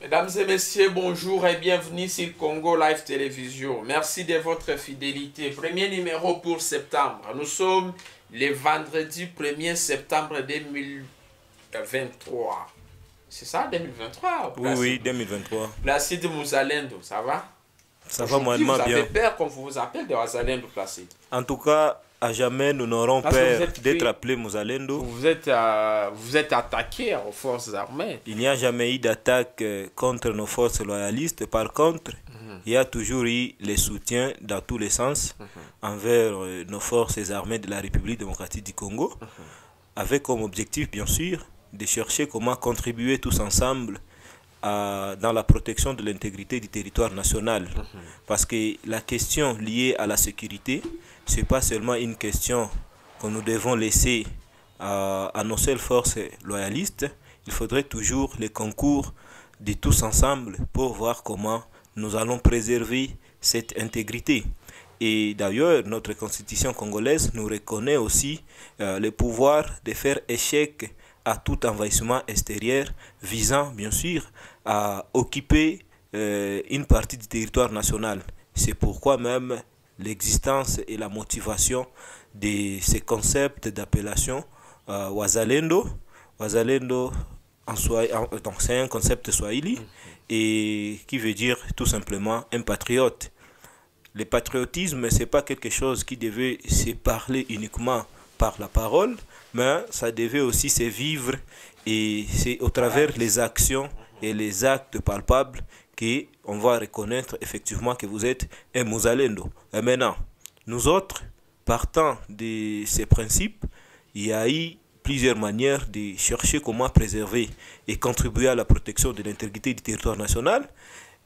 Mesdames et messieurs, bonjour et bienvenue sur Congo Live Télévision. Merci de votre fidélité. Premier numéro pour septembre. Nous sommes le vendredi 1er septembre 2023. C'est ça, 2023 Oui, oui, 2023. de Mousalendo, ça va ça va moyennement bien. Vous avez peur qu'on vous appelle de En tout cas, à jamais, nous n'aurons peur d'être appelés Mozalendo. Vous êtes, euh, vous êtes attaqué aux forces armées. Il n'y a jamais eu d'attaque euh, contre nos forces loyalistes. Par contre, mhm. il y a toujours eu le soutien dans tous les sens mhm. envers euh, nos forces armées de la République démocratique du Congo, mhm. avec comme objectif, bien sûr, de chercher comment contribuer tous ensemble dans la protection de l'intégrité du territoire national. Mhm. Parce que la question liée à la sécurité, ce n'est pas seulement une question que nous devons laisser à, nos seules forces loyalistes. Il faudrait toujours les concours de tous ensemble pour voir comment nous allons préserver cette intégrité. Et d'ailleurs, notre constitution congolaise nous reconnaît aussi euh, le pouvoir de faire échec à tout envahissement extérieur visant, bien sûr, à occuper euh, une partie du territoire national. C'est pourquoi même l'existence et la motivation de ces concepts d'appellation euh, Wazalendo. Wazalendo, en soi, euh, donc c'est un concept swahili mm-hmm. et qui veut dire tout simplement un patriote. Le patriotisme, ce n'est pas quelque chose qui devait se parler uniquement par la parole, mais ça devait aussi se vivre et c'est au travers les actions et les actes palpables qui, on va reconnaître effectivement que vous êtes un mozalendo. Et maintenant, nous autres, partant de ces principes, il y a eu plusieurs manières de chercher comment préserver et contribuer à la protection de l'intégrité du territoire national.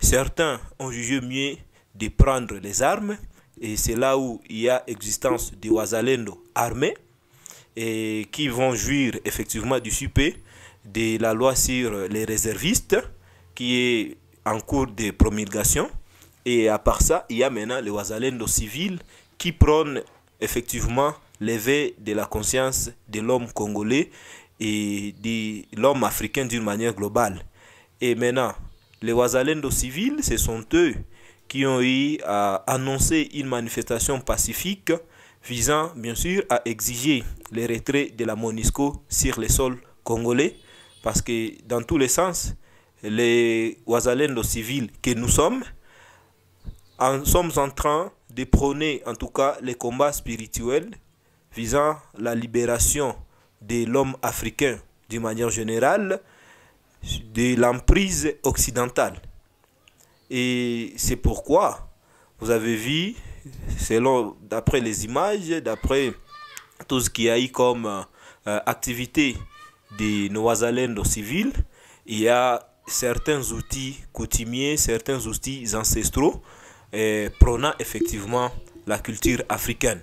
Certains ont jugé mieux de prendre les armes, et c'est là où il y a existence des Wazalendo armés, et qui vont jouir effectivement du super de la loi sur les réservistes qui est en cours de promulgation. Et à part ça, il y a maintenant les Wazalendo civils qui prônent effectivement l'éveil de la conscience de l'homme congolais et de l'homme africain d'une manière globale. Et maintenant, les Wazalendo civils, ce sont eux qui ont eu à annoncer une manifestation pacifique visant bien sûr à exiger le retrait de la Monisco sur les sols congolais parce que dans tous les sens, les Ouazalendo civils que nous sommes, en sommes en train de prôner en tout cas les combats spirituels visant la libération de l'homme africain d'une manière générale de l'emprise occidentale. Et c'est pourquoi vous avez vu, selon d'après les images, d'après tout ce qu'il y a eu comme euh, activité de nos civils, il y a certains outils coutumiers, certains outils ancestraux eh, prônant effectivement la culture africaine.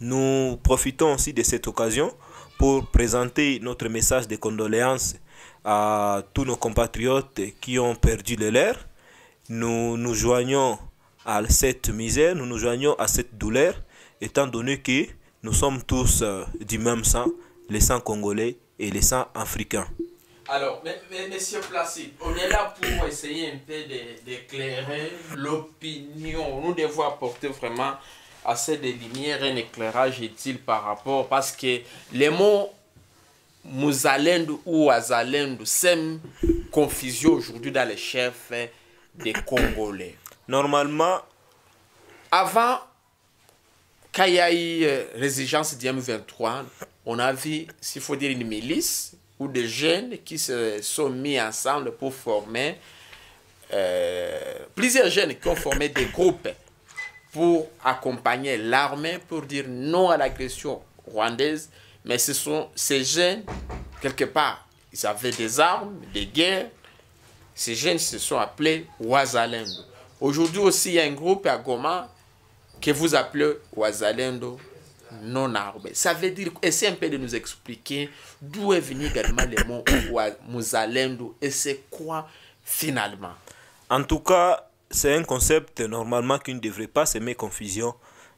Nous profitons aussi de cette occasion pour présenter notre message de condoléances à tous nos compatriotes qui ont perdu le leur. Nous nous joignons à cette misère, nous nous joignons à cette douleur, étant donné que nous sommes tous euh, du même sang, les sangs congolais et les africains alors Alors, Monsieur Placide, on est là pour essayer un peu d'éclairer l'opinion. Nous devons apporter vraiment assez de lumière, un éclairage utile par rapport, parce que les mots Mouzalendu ou Azalendu sèment confusion aujourd'hui dans les chefs des Congolais. Normalement, avant, qu'il y ait eu 23 euh, on a vu, s'il faut dire, une milice ou des jeunes qui se sont mis ensemble pour former, euh, plusieurs jeunes qui ont formé des groupes pour accompagner l'armée, pour dire non à l'agression rwandaise. Mais ce sont ces jeunes, quelque part, ils avaient des armes, des guerres. Ces jeunes se sont appelés Ouazalendo. Aujourd'hui aussi, il y a un groupe à Goma que vous appelez Ouazalendo non armé. Ça veut dire, essaie un peu de nous expliquer d'où est venu également le mot Mouzalendo et c'est quoi finalement En tout cas, c'est un concept normalement qui ne devrait pas semer confusion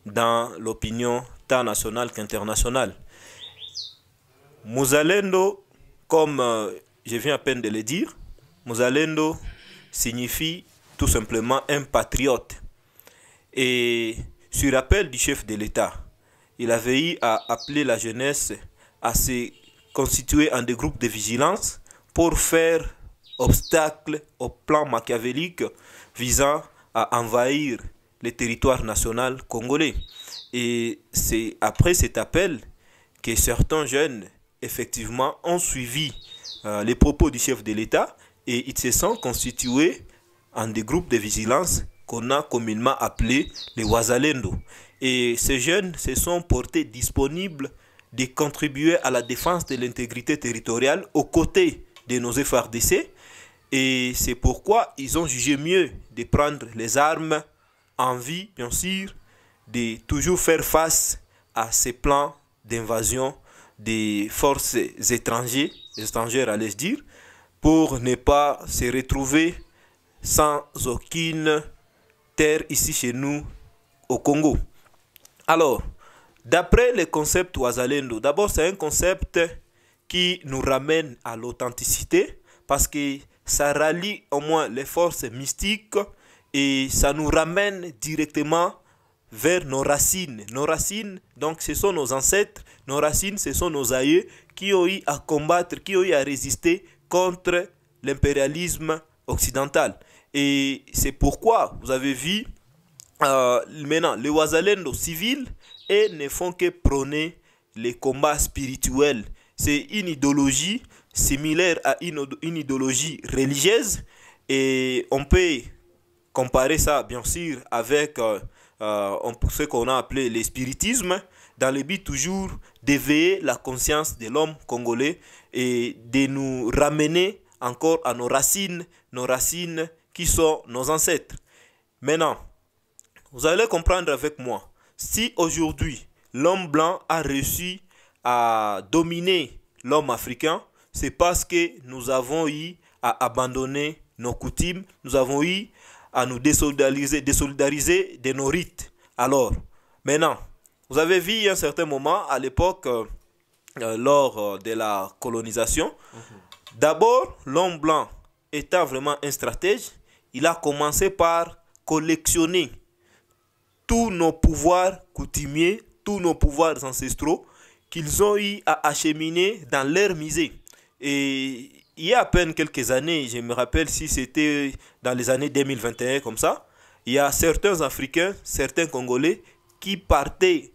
dans l'opinion tant nationale qu'internationale. Mouzalendo, comme euh, je viens à peine de le dire, Mouzalendo signifie tout simplement un patriote. Et sur appel du chef de l'État, il avait appelé à appeler la jeunesse à se constituer en des groupes de vigilance pour faire obstacle au plan machiavélique visant à envahir le territoire national congolais. Et c'est après cet appel que certains jeunes, effectivement, ont suivi euh, les propos du chef de l'État et ils se sont constitués en des groupes de vigilance qu'on a communément appelés les Wazalendo. Et ces jeunes se sont portés disponibles de contribuer à la défense de l'intégrité territoriale aux côtés de nos FRDC. Et c'est pourquoi ils ont jugé mieux de prendre les armes en vie, bien sûr, de toujours faire face à ces plans d'invasion des forces étrangères, étrangères à dire, pour ne pas se retrouver sans aucune terre ici chez nous au Congo. Alors, d'après le concept Ouazalendo, d'abord c'est un concept qui nous ramène à l'authenticité parce que ça rallie au moins les forces mystiques et ça nous ramène directement vers nos racines. Nos racines, donc ce sont nos ancêtres, nos racines, ce sont nos aïeux qui ont eu à combattre, qui ont eu à résister contre l'impérialisme occidental. Et c'est pourquoi vous avez vu euh, maintenant, les Wazalendo civils ne font que prôner les combats spirituels. C'est une idéologie similaire à une, idéologie religieuse et on peut comparer ça bien sûr avec euh, euh, ce qu'on a appelé l'espiritisme, dans le but toujours d'éveiller la conscience de l'homme congolais et de nous ramener encore à nos racines, nos racines qui sont nos ancêtres. Maintenant, vous allez comprendre avec moi. Si aujourd'hui l'homme blanc a réussi à dominer l'homme africain, c'est parce que nous avons eu à abandonner nos coutumes, nous avons eu à nous désolidariser, désolidariser de nos rites. Alors, maintenant, vous avez vu un certain moment à l'époque, euh, euh, lors euh, de la colonisation, mhm. d'abord, l'homme blanc était vraiment un stratège, il a commencé par collectionner tous nos pouvoirs coutumiers, tous nos pouvoirs ancestraux qu'ils ont eu à acheminer dans leur misée. Et il y a à peine quelques années, je me rappelle si c'était dans les années 2021 comme ça, il y a certains Africains, certains Congolais qui partaient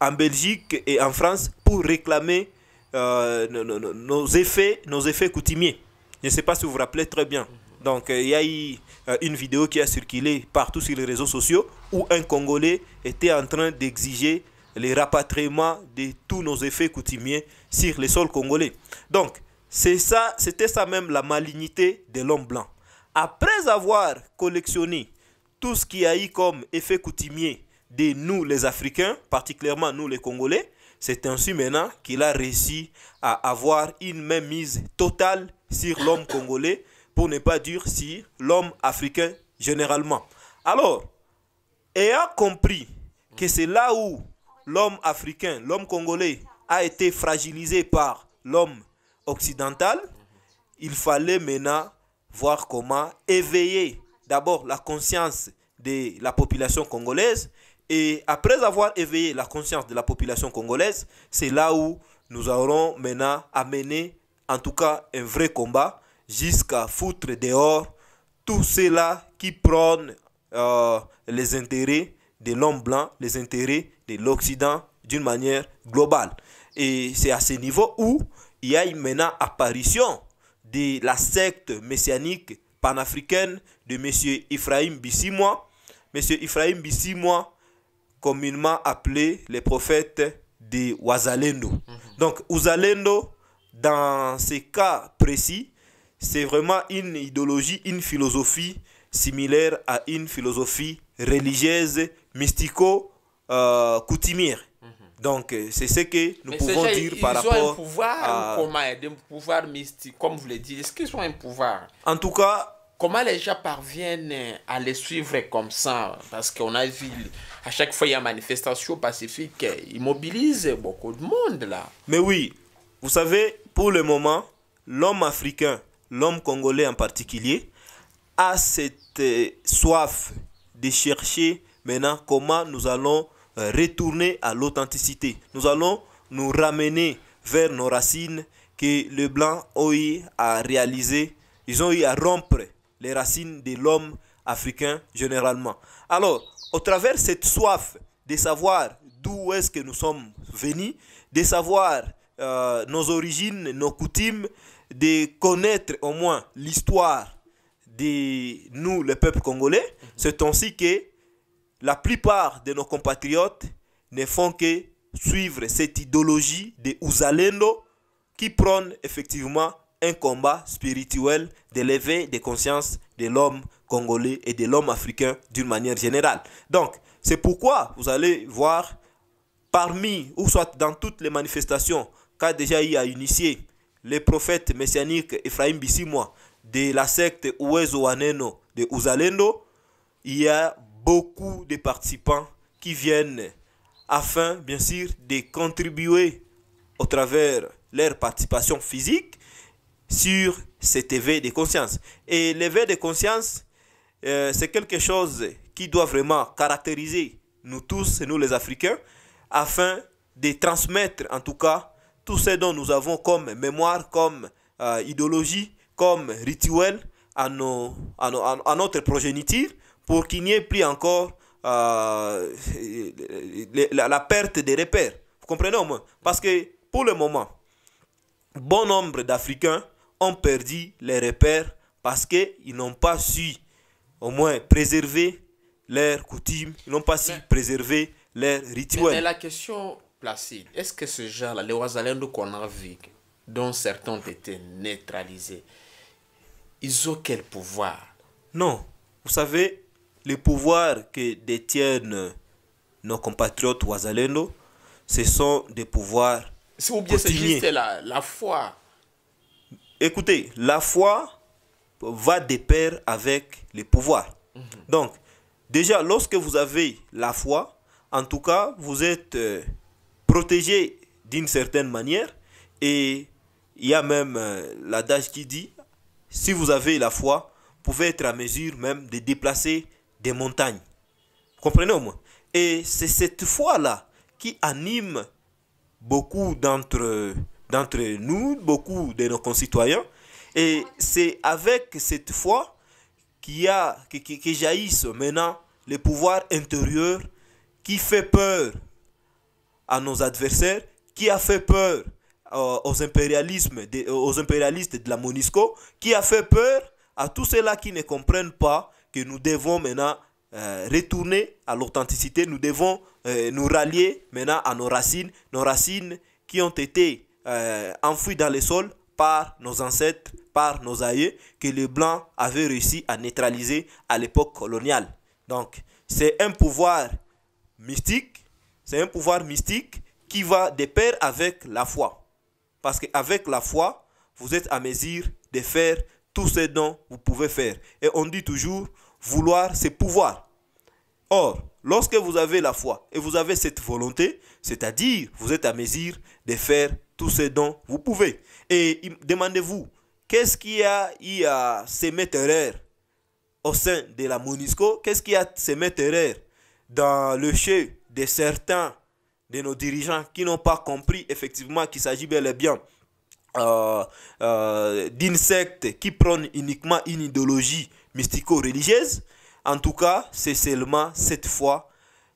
en Belgique et en France pour réclamer euh, nos, effets, nos effets coutumiers. Je ne sais pas si vous vous rappelez très bien. Donc euh, il y a eu euh, une vidéo qui a circulé partout sur les réseaux sociaux où un Congolais était en train d'exiger le rapatriement de tous nos effets coutumiers sur les sols congolais. Donc c'est ça, c'était ça même la malignité de l'homme blanc. Après avoir collectionné tout ce qui a eu comme effet coutumier de nous les Africains, particulièrement nous les Congolais, c'est ainsi maintenant qu'il a réussi à avoir une mainmise totale sur l'homme congolais pour ne pas dire si l'homme africain généralement. Alors, ayant compris que c'est là où l'homme africain, l'homme congolais a été fragilisé par l'homme occidental, il fallait maintenant voir comment éveiller d'abord la conscience de la population congolaise et après avoir éveillé la conscience de la population congolaise, c'est là où nous aurons maintenant amené en tout cas un vrai combat jusqu'à foutre dehors tout ceux-là qui prônent euh, les intérêts de l'homme blanc, les intérêts de l'Occident d'une manière globale. Et c'est à ce niveau où il y a une maintenant apparition de la secte messianique panafricaine de M. Ephraim Bissimwa. M. Ephraim Bissimwa, communément appelé le prophète de Wazalendo. Mhm. Donc, Wazalendo, dans ce cas précis, c'est vraiment une idéologie, une philosophie similaire à une philosophie religieuse mystico-coutumière. Mhm. Donc, euh, c'est ce que nous pouvons dire par rapport. Ils ont un pouvoir à... comment Un pouvoir mystique, comme vous le dites. Est-ce qu'ils ont un pouvoir En tout cas. Comment les gens parviennent euh, à les suivre comme ça Parce qu'on a vu, à chaque fois, il y a manifestation pacifique. Euh, ils mobilisent beaucoup de monde, là. Mais oui, vous savez, pour le moment, l'homme africain l'homme congolais en particulier, a cette euh, soif de chercher maintenant comment nous allons euh, retourner à l'authenticité. Nous allons nous ramener vers nos racines que les Blancs ont eu à réaliser. Ils ont eu à rompre les racines de l'homme africain généralement. Alors, au travers cette soif de savoir d'où est-ce que nous sommes venus, de savoir euh, nos origines, nos coutumes, de connaître au moins l'histoire de nous, le peuple congolais, mhm. c'est ainsi que la plupart de nos compatriotes ne font que suivre cette idéologie de Uzalendo qui prône effectivement un combat spirituel d'élever des consciences de l'homme congolais et de l'homme africain d'une manière générale. Donc, c'est pourquoi vous allez voir parmi, ou soit dans toutes les manifestations qu'a déjà eu à initier les prophètes messianiques Ephraim Bissimwa de la secte Uwezo Waneno de Uzalendo, il y a beaucoup de participants qui viennent afin, bien sûr, de contribuer au travers leur participation physique sur cet éveil de conscience. Et l'éveil de conscience, euh, c'est quelque chose qui doit vraiment caractériser nous tous, nous les Africains, afin de transmettre en tout cas tout ce dont nous avons comme mémoire, comme euh, idéologie, comme rituel à, nos, à, notre progéniture pour qu'il n'y ait plus encore euh, la, perte des repères. Vous comprenez au moins Parce que pour le moment, bon nombre d'Africains ont perdu les repères parce qu'ils n'ont pas su au moins préserver leurs coutumes, ils n'ont pas su préserver leurs rituels. mais la question Placide, est-ce que ce genre-là, les Oisalendo qu'on a vu, dont certains ont été neutralisés, ils ont quel pouvoir Non. Vous savez, les pouvoirs que détiennent nos compatriotes Oisalendo, ce sont des pouvoirs. Si vous c'est juste la, foi. Écoutez, la foi va de pair avec les pouvoirs. Mhm. Donc, déjà, lorsque vous avez la foi, en tout cas, vous êtes euh, protégé d'une certaine manière. Et il y a même euh, l'adage qui dit, si vous avez la foi, vous pouvez être à mesure même de déplacer des montagnes. Comprenez moi Et c'est cette foi-là qui anime beaucoup d'entre, nous, beaucoup de nos concitoyens. Et c'est avec cette foi qui a, que, que jaillissent maintenant les pouvoirs intérieurs qui fait peur à nos adversaires, qui a fait peur euh, aux, impérialismes euh, aux impérialistes de la Monisco, qui a fait peur à tous ceux-là qui ne comprennent pas que nous devons maintenant euh, retourner à l'authenticité, nous devons nous rallier maintenant à nos racines, nos racines qui ont été enfouies dans le sol par nos ancêtres, par nos aïeux, que les Blancs avaient réussi à neutraliser à l'époque coloniale. Donc, c'est un pouvoir mystique c'est un pouvoir mystique qui va de pair avec la foi. Parce qu'avec la foi, vous êtes à mesure de faire tout ce dont vous pouvez faire. Et on dit toujours, vouloir, c'est pouvoir. Or, lorsque vous avez la foi et vous avez cette volonté, c'est-à-dire, vous êtes à mesure de faire tout ce dont vous pouvez. Et demandez-vous, qu'est-ce qu'il y a, à y a au sein de la monisco? Qu'est-ce a y a erreur dans le chef de certains de nos dirigeants qui n'ont pas compris effectivement qu'il s'agit bel et bien euh, euh d'insectes qui prône uniquement une idéologie mystico-religieuse. En tout cas, c'est seulement cette foi,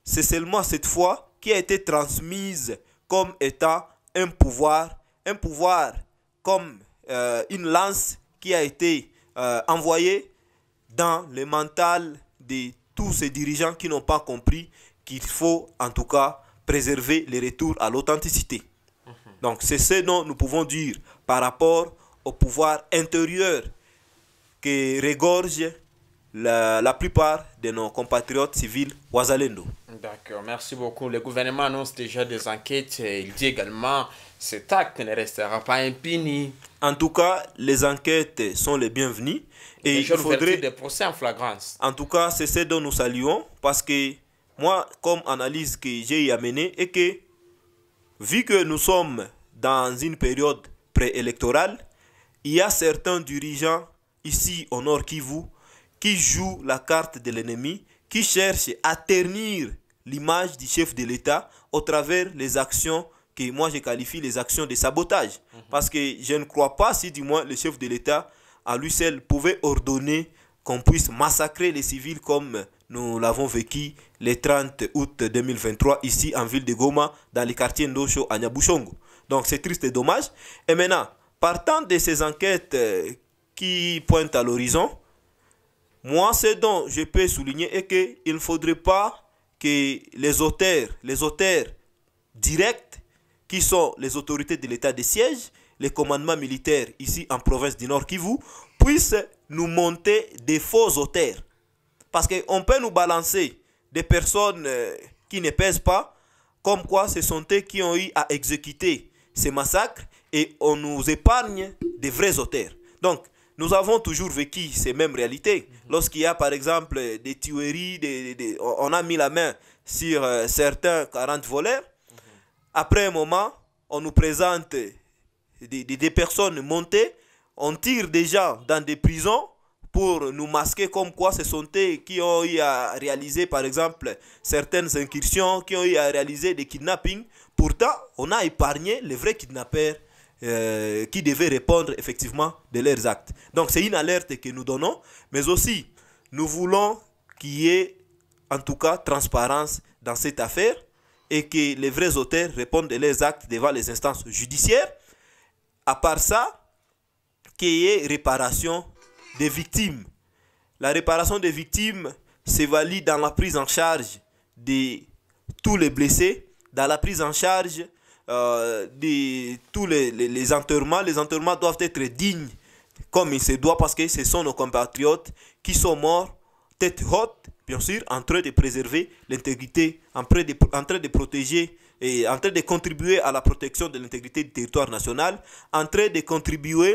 c'est seulement cette foi qui a été transmise comme étant un pouvoir, un pouvoir comme euh, une lance qui a été euh, envoyée dans le mental de tous ces dirigeants qui n'ont pas compris qu'il faut en tout cas préserver les retours à l'authenticité. Donc c'est ce dont nous pouvons dire par rapport au pouvoir intérieur que regorge la, la, plupart de nos compatriotes civils Ouazalendo. D'accord, merci beaucoup. Le gouvernement annonce déjà des enquêtes et il dit également cet acte ne restera pas impuni. En tout cas, les enquêtes sont les bienvenues et déjà il faudrait des procès en flagrance. En tout cas, c'est ce dont nous saluons parce que moi, comme analyse que j'ai amenée est que, vu que nous sommes dans une période préélectorale, il y a certains dirigeants ici au Nord Kivu qui jouent la carte de l'ennemi, qui cherchent à ternir l'image du chef de l'État au travers des actions que moi je qualifie les actions de sabotage. Mhm. Parce que je ne crois pas si du moins le chef de l'État à lui seul pouvait ordonner qu'on puisse massacrer les civils comme nous l'avons vécu le 30 août 2023 ici en ville de Goma, dans les quartier Ndosho à Nyabushongo. Donc c'est triste et dommage. Et maintenant, partant de ces enquêtes euh, qui pointent à l'horizon, moi, ce dont je peux souligner est qu'il ne faudrait pas que les auteurs, les auteurs directs, qui sont les autorités de l'état de siège, les commandements militaires ici en province du Nord Kivu, puissent nous monter des faux auteurs. Parce qu'on peut nous balancer des personnes euh, qui ne pèsent pas, comme quoi ce sont eux qui ont eu à exécuter ces massacres et on nous épargne des vrais auteurs. Donc, nous avons toujours vécu ces mêmes réalités. Mhm. Lorsqu'il y a par exemple des tueries, on a mis la main sur euh, certains 40 voleurs, mhm. après un moment, on nous présente des personnes montées, on tire des gens dans des prisons, pour nous masquer comme quoi ce sont eux qui ont eu à réaliser par exemple certaines incursions, qui ont eu à réaliser des kidnappings. Pourtant, on a épargné les vrais kidnappeurs euh, qui devaient répondre effectivement de leurs actes. Donc c'est une alerte que nous donnons, mais aussi nous voulons qu'il y ait en tout cas transparence dans cette affaire et que les vrais auteurs répondent de leurs actes devant les instances judiciaires. À part ça, qu'il y ait réparation des victimes. La réparation des victimes valide dans la prise en charge de tous les blessés, dans la prise en charge euh, de tous les, les, enterrements. Les enterrements doivent être dignes comme il se doit parce que ce sont nos compatriotes qui sont morts tête haute, bien sûr, en train de préserver l'intégrité, en, en, train de protéger et en train de contribuer à la protection de l'intégrité du territoire national, en train de contribuer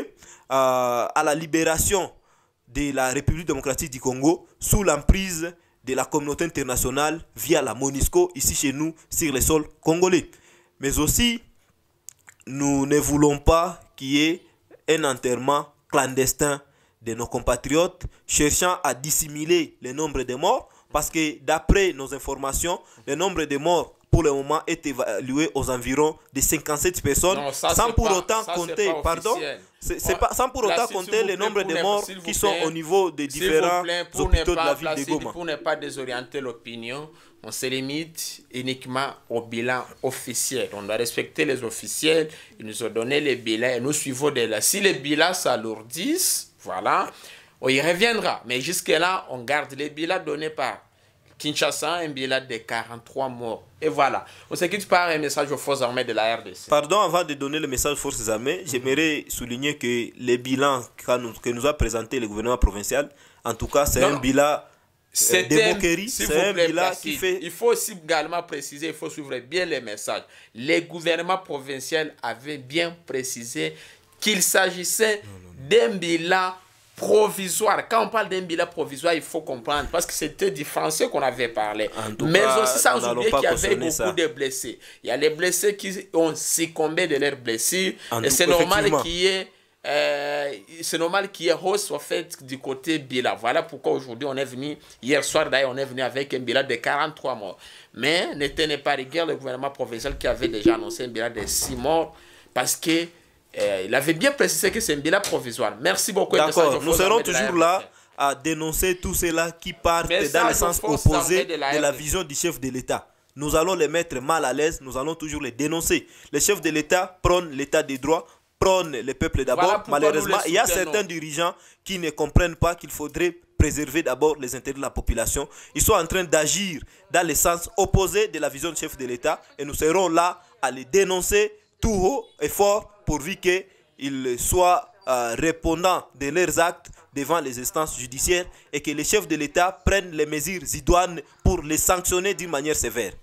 euh, à la libération de la République démocratique du Congo sous l'emprise de la communauté internationale via la MONUSCO ici chez nous sur le sol congolais. Mais aussi, nous ne voulons pas qu'il y ait un enterrement clandestin de nos compatriotes cherchant à dissimuler le nombre de morts parce que d'après nos informations, le nombre de morts pour le moment est évalué aux environs de 57 personnes sans pour autant compter, pardon, sans pour autant compter le nombre de morts qui sont au niveau des différents hôpitaux pas, de la ville de Goma. Pour ne pas désorienter l'opinion, on se limite uniquement au bilan officiel. On doit respecter les officiels. Ils nous ont donné les bilans et nous suivons de là. Si les bilans s'alourdissent, voilà, on y reviendra. Mais jusque-là, on garde les bilans donnés par Kinshasa, un bilan de 43 morts. Et voilà. On tu par un message aux forces armées de la RDC. Pardon, avant de donner le message aux forces armées, mhm. j'aimerais souligner que le bilan que nous, a présenté le gouvernement provincial, en tout cas, c'est un bilan euh, c'est un bilan qui fait... Il faut aussi également préciser, il faut suivre bien les messages. Les gouvernements provinciaux avaient bien précisé qu'il s'agissait d'un bilan provisoire. Quand on parle d'un bilan provisoire, il faut comprendre, parce que c'était du français qu'on avait parlé. Mais aussi, sans oublier qu'il y avait beaucoup de blessés. Il y a les blessés qui ont succombé de leurs blessés, et c'est normal qu'il y ait... Euh, c'est normal qu'il y ait hausse soit fait du côté bilan. Voilà pourquoi aujourd'hui on est venu, hier soir d'ailleurs, on est venu avec un bilan de 43 morts. Mais n'était pas rigueur le gouvernement provincial qui avait déjà annoncé un bilan de 6 morts parce que eh, il avait bien précisé que c'est un bilan provisoire. Merci beaucoup. D'accord, nous serons toujours là à dénoncer tout cela qui part dans le sens opposé de la, vision du chef de l'État. Nous allons les mettre mal à l'aise, nous allons toujours les dénoncer. Les chefs de l'État prône l'état des droits, prône le peuple d'abord. Malheureusement, il y a certains dirigeants qui ne comprennent pas qu'il faudrait préserver d'abord les intérêts de la population. Ils sont en train d'agir dans le sens opposé de la vision du chef de l'État et nous serons là à les dénoncer tout haut et fort pourvu qu'ils soient euh, répondants de leurs actes devant les instances judiciaires et que les chefs de l'État prennent les mesures idoines pour les sanctionner d'une manière sévère.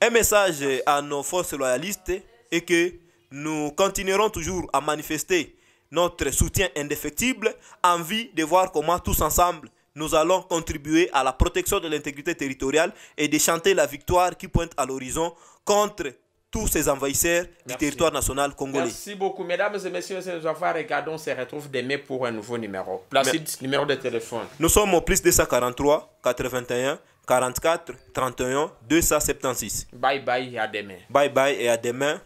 Un message à nos forces loyalistes est que nous continuerons toujours à manifester notre soutien indéfectible envie de voir comment tous ensemble nous allons contribuer à la protection de l'intégrité territoriale et de chanter la victoire qui pointe à l'horizon contre tous ces envahisseurs du territoire national congolais. Merci beaucoup, mesdames et messieurs, nous enfants. Regardons, on se retrouve demain pour un nouveau numéro. Placide, numéro de téléphone. Nous sommes au plus 243 81 44 31 276. Bye bye et à demain. Bye bye et à demain.